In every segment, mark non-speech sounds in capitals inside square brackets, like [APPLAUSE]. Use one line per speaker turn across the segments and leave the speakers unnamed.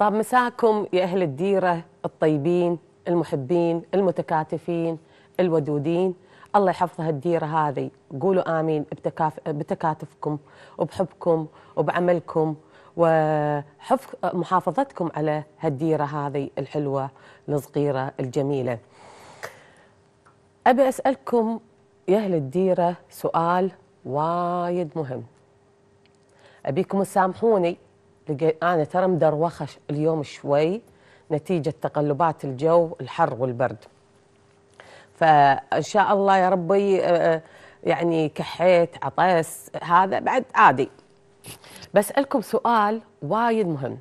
طب مساكم يا أهل الديرة الطيبين المحبين المتكاتفين الودودين الله يحفظ هالديرة هذه قولوا آمين بتكاف... بتكاتفكم وبحبكم وبعملكم وحفظ محافظتكم على هالديرة هذه الحلوة الصغيرة الجميلة أبي أسألكم يا أهل الديرة سؤال وايد مهم أبيكم تسامحوني انا ترى مدروخه اليوم شوي نتيجه تقلبات الجو الحر والبرد فان شاء الله يا ربي آه، آه، يعني كحيت عطس هذا بعد عادي بسالكم سؤال وايد مهم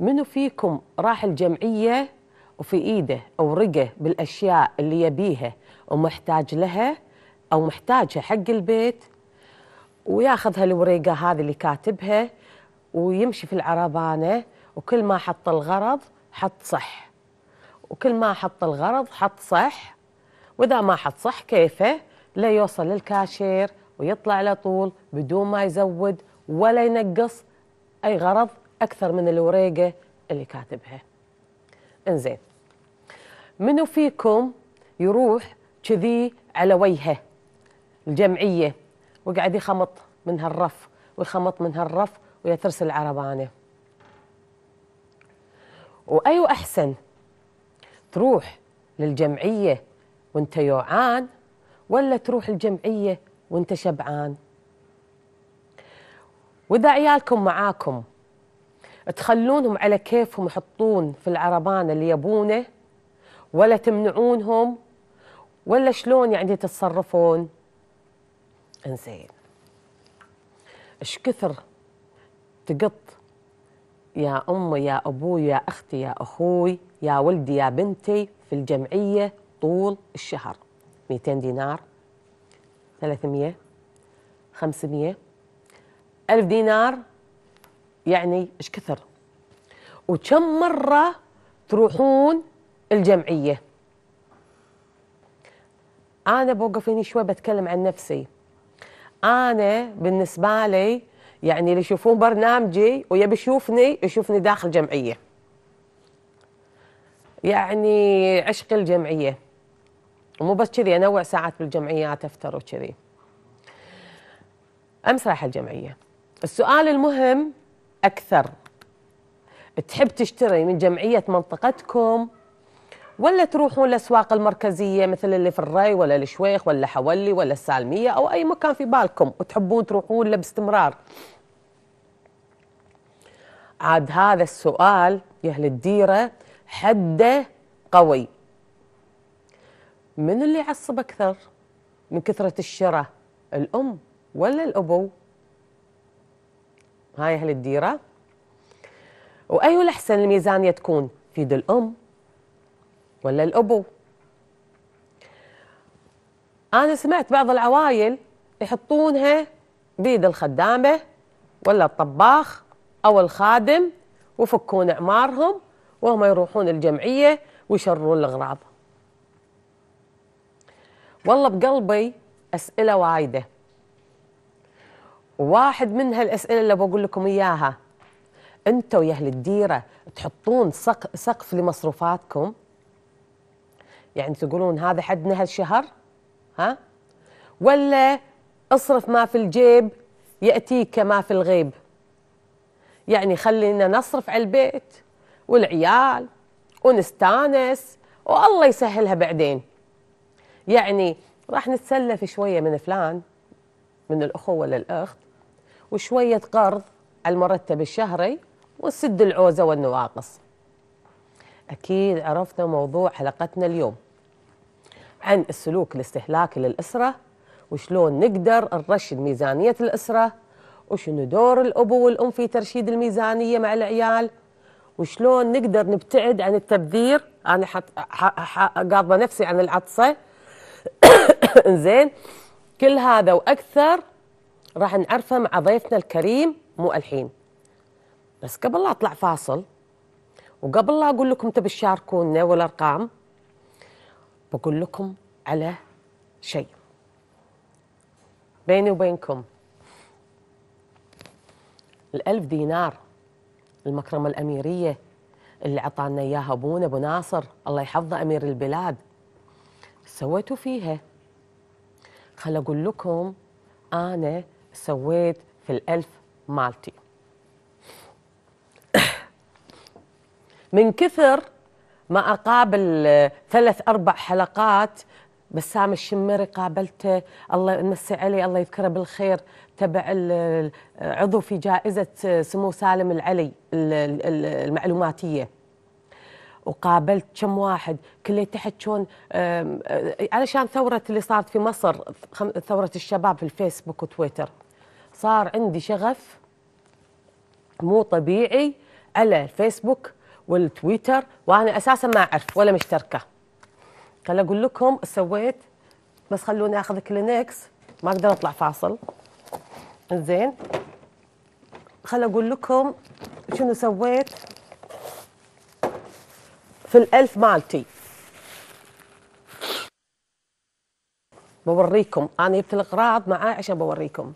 منو فيكم راح الجمعيه وفي ايده او رقه بالاشياء اللي يبيها ومحتاج لها او محتاجها حق البيت وياخذ هالورقه هذه اللي كاتبها ويمشي في العربانة وكل ما حط الغرض حط صح وكل ما حط الغرض حط صح وإذا ما حط صح كيفه لا يوصل للكاشير ويطلع على طول بدون ما يزود ولا ينقص أي غرض أكثر من الوريقة اللي كاتبها انزين منو فيكم يروح كذي على وجهه الجمعية وقاعد يخمط من هالرف ويخمط من هالرف ويا ترس العربانة واي أحسن تروح للجمعية وانت يوعان ولا تروح الجمعية وانت شبعان وإذا عيالكم معاكم تخلونهم على كيفهم يحطون في العربانة اللي يبونه ولا تمنعونهم ولا شلون يعني تتصرفون انزين ايش كثر تقط يا أمي يا أبوي يا أختي يا أخوي يا ولدي يا بنتي في الجمعية طول الشهر 200 دينار 300 500 ألف دينار يعني إيش كثر وكم مرة تروحون الجمعية أنا بوقف هنا شوي بتكلم عن نفسي أنا بالنسبة لي يعني اللي يشوفون برنامجي ويبي يشوفني يشوفني داخل جمعيه يعني عشق الجمعيه ومو بس كذي انوع ساعات بالجمعيات افطر وكذي امس رايحه الجمعيه السؤال المهم اكثر تحب تشتري من جمعيه منطقتكم ولا تروحون الاسواق المركزيه مثل اللي في الري ولا الشويخ ولا حولي ولا السالميه او اي مكان في بالكم وتحبون تروحون له باستمرار عاد هذا السؤال يا اهل الديره حده قوي من اللي يعصب اكثر من كثره الشراء الام ولا الابو هاي اهل الديره واي الاحسن الميزانيه تكون في يد الام ولا الأبو أنا سمعت بعض العوايل يحطونها بيد الخدامة ولا الطباخ أو الخادم وفكون أعمارهم وهم يروحون الجمعية ويشرون الأغراض والله بقلبي أسئلة وايدة واحد من هالأسئلة اللي بقول لكم إياها أنتوا يا أهل الديرة تحطون سقف لمصروفاتكم يعني تقولون هذا حدنا هالشهر ها ولا اصرف ما في الجيب يأتيك ما في الغيب يعني خلينا نصرف على البيت والعيال ونستانس والله يسهلها بعدين يعني راح نتسلف شوية من فلان من الأخوة ولا الأخت وشوية قرض على المرتب الشهري ونسد العوزة والنواقص أكيد عرفتوا موضوع حلقتنا اليوم عن السلوك الاستهلاكي للأسرة وشلون نقدر نرشد ميزانية الأسرة وشنو دور الأب والأم في ترشيد الميزانية مع العيال وشلون نقدر نبتعد عن التبذير أنا قاضبة نفسي عن العطسة [COUGHS] زين كل هذا وأكثر راح نعرفه مع ضيفنا الكريم مو الحين بس قبل لا أطلع فاصل وقبل لا أقول لكم تبي تشاركونا والأرقام بقول لكم على شيء بيني وبينكم الألف دينار المكرمة الأميرية اللي عطانا إياها أبونا أبو ناصر الله يحفظه أمير البلاد سويتوا فيها خل أقول لكم أنا سويت في الألف مالتي [COUGHS] من كثر ما أقابل ثلاث أربع حلقات بسام الشمري قابلته الله يمسي عليه الله يذكره بالخير تبع عضو في جائزة سمو سالم العلي المعلوماتية وقابلت كم واحد كله يتحكون علشان ثورة اللي صارت في مصر ثورة الشباب في الفيسبوك وتويتر صار عندي شغف مو طبيعي على الفيسبوك والتويتر وانا اساسا ما اعرف ولا مشتركه خل اقول لكم سويت بس خلوني اخذ كلينكس ما اقدر اطلع فاصل زين خل اقول لكم شنو سويت في الالف مالتي بوريكم انا جبت الاغراض معاي عشان بوريكم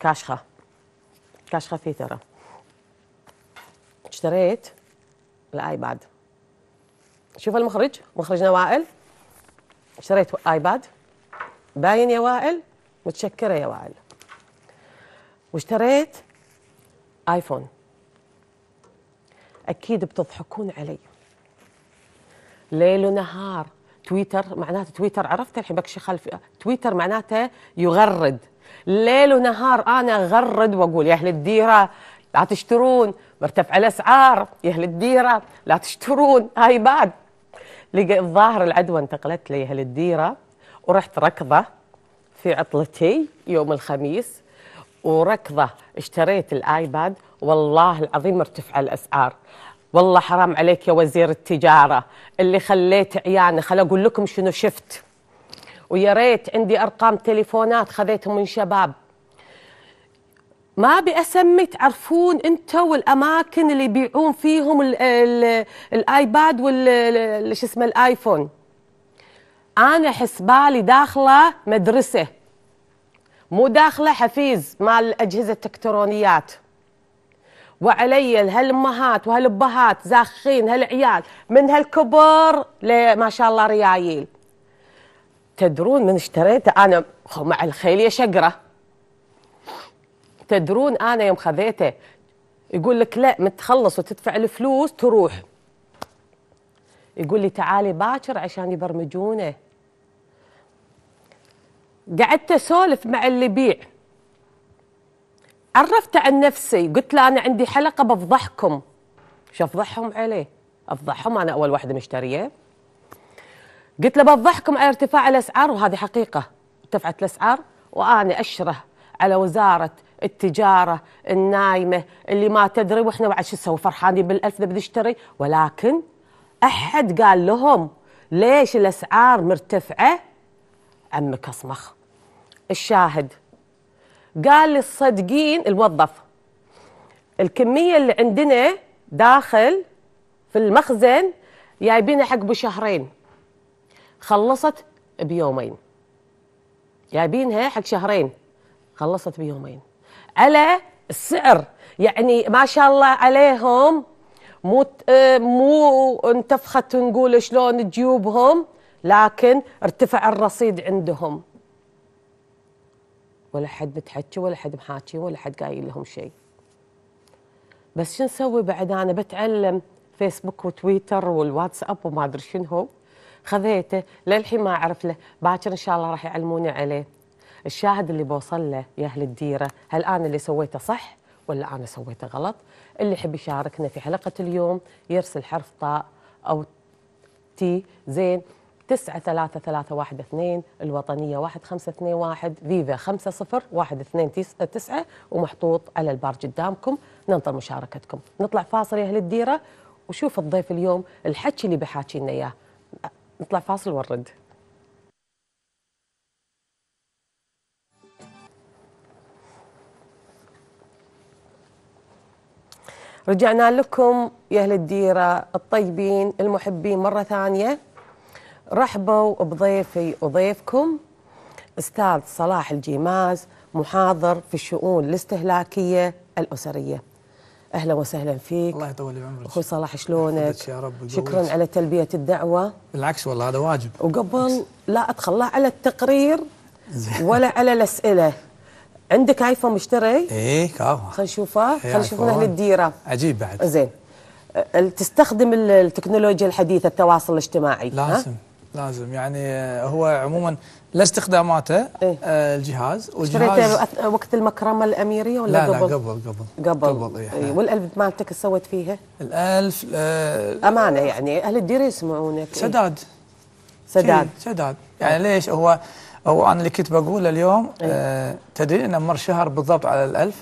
كاشخه كاشخه فيه ترى اشتريت الايباد شوف المخرج مخرجنا وائل اشتريت ايباد باين يا وائل متشكره يا وائل واشتريت ايفون اكيد بتضحكون علي ليل ونهار تويتر معناته تويتر عرفت الحين بكشي خلف تويتر معناته يغرد ليل ونهار انا اغرد واقول يا اهل الديره لا تشترون مرتفع الاسعار يا اهل الديره لا تشترون هاي بعد لقى الظاهر العدوى انتقلت لي اهل الديره ورحت ركضه في عطلتي يوم الخميس وركضه اشتريت الايباد والله العظيم ارتفع الاسعار والله حرام عليك يا وزير التجاره اللي خليت عياني خل اقول لكم شنو شفت ويا ريت عندي ارقام تليفونات خذيتهم من شباب ما بأسمي تعرفون انتم والاماكن اللي يبيعون فيهم الايباد وال شو اسمه الايفون انا حسبالي داخله مدرسه مو داخله حفيز مال الاجهزه التكترونيات وعلي هالامهات وهالابهات زاخين هالعيال من هالكبر ما شاء الله ريايل تدرون من اشتريته انا مع الخيل يا شقره تدرون انا يوم خذيته يقول لك لا متخلص وتدفع الفلوس تروح يقول لي تعالي باكر عشان يبرمجونه قعدت اسولف مع اللي يبيع عرفت عن نفسي قلت له انا عندي حلقه بفضحكم شو افضحهم عليه افضحهم انا اول واحده مشتريه قلت له بفضحكم على ارتفاع الاسعار وهذه حقيقه ارتفعت الاسعار وانا اشره على وزاره التجاره النايمه اللي ما تدري واحنا بعد شو نسوي فرحانين بالالف نبي نشتري ولكن احد قال لهم ليش الاسعار مرتفعه عمك اصمخ الشاهد قال للصدقين الموظف الكميه اللي عندنا داخل في المخزن جايبينها حق بشهرين خلصت بيومين جايبينها حق شهرين خلصت بيومين على السعر يعني ما شاء الله عليهم مو آه، مو انتفخت نقول شلون جيوبهم لكن ارتفع الرصيد عندهم ولا حد متحكي ولا حد محاكي ولا حد قايل لهم شيء بس شو نسوي بعد انا بتعلم فيسبوك وتويتر والواتساب وما ادري شنو هو خذيته للحين ما اعرف له باكر ان شاء الله راح يعلموني عليه الشاهد اللي بوصل له يا أهل الديرة هل أنا اللي سويته صح ولا أنا سويته غلط اللي يحب يشاركنا في حلقة اليوم يرسل حرف طاء أو تي زين تسعة ثلاثة ثلاثة واحد اثنين الوطنية واحد خمسة اثنين واحد فيفا خمسة صفر واحد اثنين تسعة ومحطوط على البار قدامكم ننطر مشاركتكم نطلع فاصل يا أهل الديرة وشوف الضيف اليوم الحكي اللي بحاكي لنا إياه نطلع فاصل ونرد رجعنا لكم يا اهل الديره الطيبين المحبين مره ثانيه رحبوا بضيفي وضيفكم استاذ صلاح الجيماز محاضر في الشؤون الاستهلاكيه الاسريه اهلا وسهلا فيك الله يطول عمرك اخوي صلاح شلونك يا رب شكرا على تلبيه الدعوه
بالعكس والله هذا واجب
وقبل لا اتخلى على التقرير ولا على الاسئله عندك ايفون مشتري؟
ايه كاو خلينا
نشوفه إيه، خلينا نشوف اهل الديره عجيب بعد زين تستخدم التكنولوجيا الحديثه التواصل الاجتماعي لازم ها؟
لازم يعني هو عموما لا استخداماته إيه؟ آه، الجهاز والجهاز
اشتريته وقت المكرمه الاميريه ولا لا قبل؟ لا قبل
قبل قبل, قبل إيه إيه والالف
مالتك سويت فيها؟ الالف
آه امانه يعني
اهل الديره يسمعونك سداد إيه؟ سداد
سداد يعني ليش هو هو أنا اللي كنت بقوله اليوم إيه. آه تدري أن مر شهر بالضبط على الألف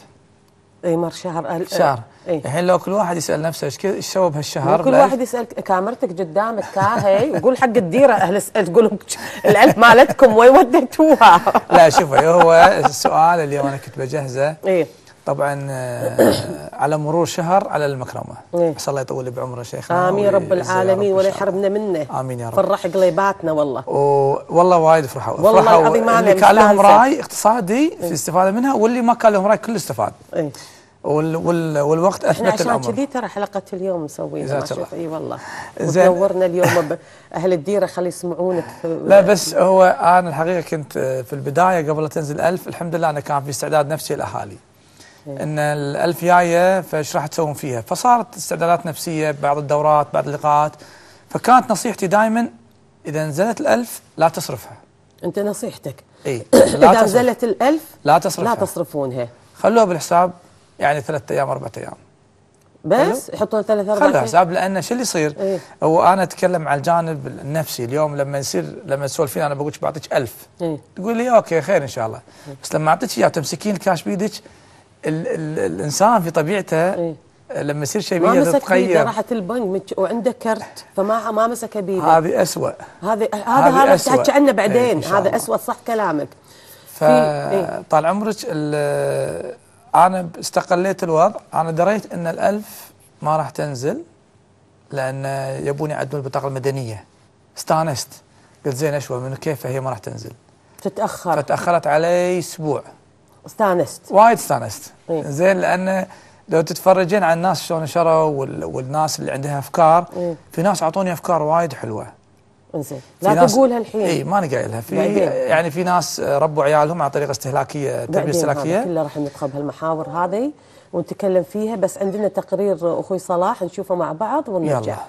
اي مر شهر أل... إيه. شهر إيه. الحين إيه؟ لو كل واحد يسال نفسه ايش كذا ايش سوى بهالشهر كل واحد
يسال كاميرتك قدامك كاهي
وقول حق الديره اهل تقول
الالف مالتكم وين وديتوها
لا شوفي هو السؤال اللي انا كنت بجهزه ايه طبعا آه، [COUGHS] على مرور شهر على المكرمه عسى إيه. الله يطول بعمره شيخنا امين رب العالمين ولا
يحرمنا منه امين يا رب فرح قليباتنا والله
والله وايد فرحوا والله فرحوا العظيم اللي كان لهم راي اقتصادي في الاستفاده إيه. منها واللي ما كان لهم راي كل استفاد إيه. وال وال والوقت اثبت الامر عشان كذي
ترى حلقه اليوم مسويها اي والله ونورنا اليوم [LAUGHS] اهل الديره خلي يسمعونك
[LAUGHS] لا بس هو انا الحقيقه كنت آه، في البدايه قبل تنزل ألف الحمد لله انا كان في استعداد نفسي لاهالي إيه. ان الألف جايه فايش راح تسوون فيها؟ فصارت استعدادات نفسيه بعض الدورات بعض اللقاءات فكانت نصيحتي دائما اذا نزلت الألف لا تصرفها. انت نصيحتك اي [COUGHS] اذا
نزلت الألف
لا تصرفها لا تصرفونها خلوها بالحساب يعني ثلاثة ايام اربعة ايام بس
يحطون ثلاث اربع خلوها حساب
لان شو اللي يصير؟ إيه؟ انا اتكلم على الجانب النفسي اليوم لما يصير لما تسولفين انا بقول لك بعطيك 1000 إيه؟ تقول لي اوكي خير ان شاء الله إيه؟ بس لما اعطيك اياه تمسكين الكاش بيدك ال ال الانسان في طبيعته إيه؟ آه، لما يصير شيء ما مسك تتغير راحت
البنك وعنده كرت فما ما مسك بيده هذه اسوء هذه هذا هذا تحكي عنه بعدين إيه هذا اسوء صح كلامك
ف إيه؟ طال عمرك آه، انا استقليت الوضع انا دريت ان الالف ما راح تنزل لان يبون يعدلون البطاقه المدنيه استانست قلت زين اشوى من كيف هي ما راح تنزل تتاخر فتاخرت علي اسبوع استانست وايد استانست إيه؟ زين لان لو تتفرجين على الناس شلون شروا وال... والناس اللي عندها افكار إيه؟ في ناس اعطوني افكار وايد حلوه انزين لا تقولها الحين اي ما قايلها في يعني في ناس ربوا عيالهم على طريقه استهلاكيه تربيه استهلاكيه
كلها راح ندخل بهالمحاور هذه ونتكلم فيها بس عندنا تقرير اخوي صلاح نشوفه مع بعض ونرجع يلا.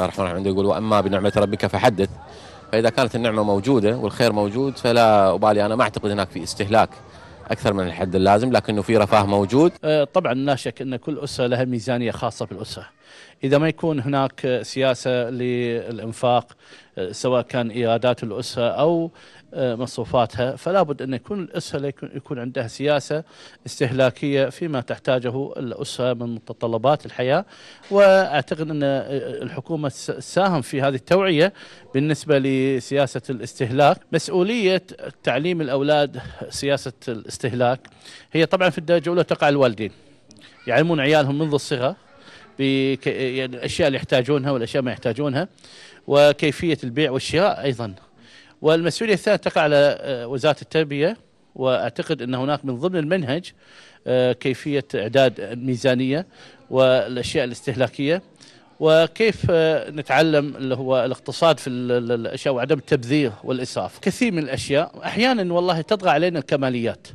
الله الرحمن الرحيم يقول واما بنعمه ربك فحدث فاذا كانت النعمه موجوده والخير موجود فلا ابالي انا ما اعتقد هناك في استهلاك اكثر من الحد اللازم لكنه في رفاه موجود.
أه، طبعا لا شك ان كل اسره لها ميزانيه خاصه بالاسره. اذا ما يكون هناك سياسه للانفاق آه، سواء كان ايرادات الاسره او آه، مصروفاتها فلا بد ان يكون الاسره يكون عندها سياسه استهلاكيه فيما تحتاجه الاسره من متطلبات الحياه واعتقد ان آه، الحكومه تساهم في هذه التوعيه بالنسبه لسياسه الاستهلاك مسؤوليه تعليم الاولاد سياسه الاستهلاك هي طبعا في الدرجه الاولى تقع الوالدين يعلمون عيالهم منذ الصغر بالاشياء يعني اللي يحتاجونها والاشياء ما يحتاجونها وكيفيه البيع والشراء ايضا والمسؤوليه الثانيه تقع على آه، وزاره التربيه واعتقد ان هناك من ضمن المنهج آه، كيفيه اعداد الميزانيه والاشياء الاستهلاكيه وكيف آه، نتعلم اللي هو الاقتصاد في الاشياء وعدم التبذير والاسراف، كثير من الاشياء احيانا والله تطغى علينا الكماليات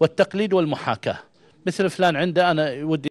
والتقليد والمحاكاه، مثل فلان عنده انا ودي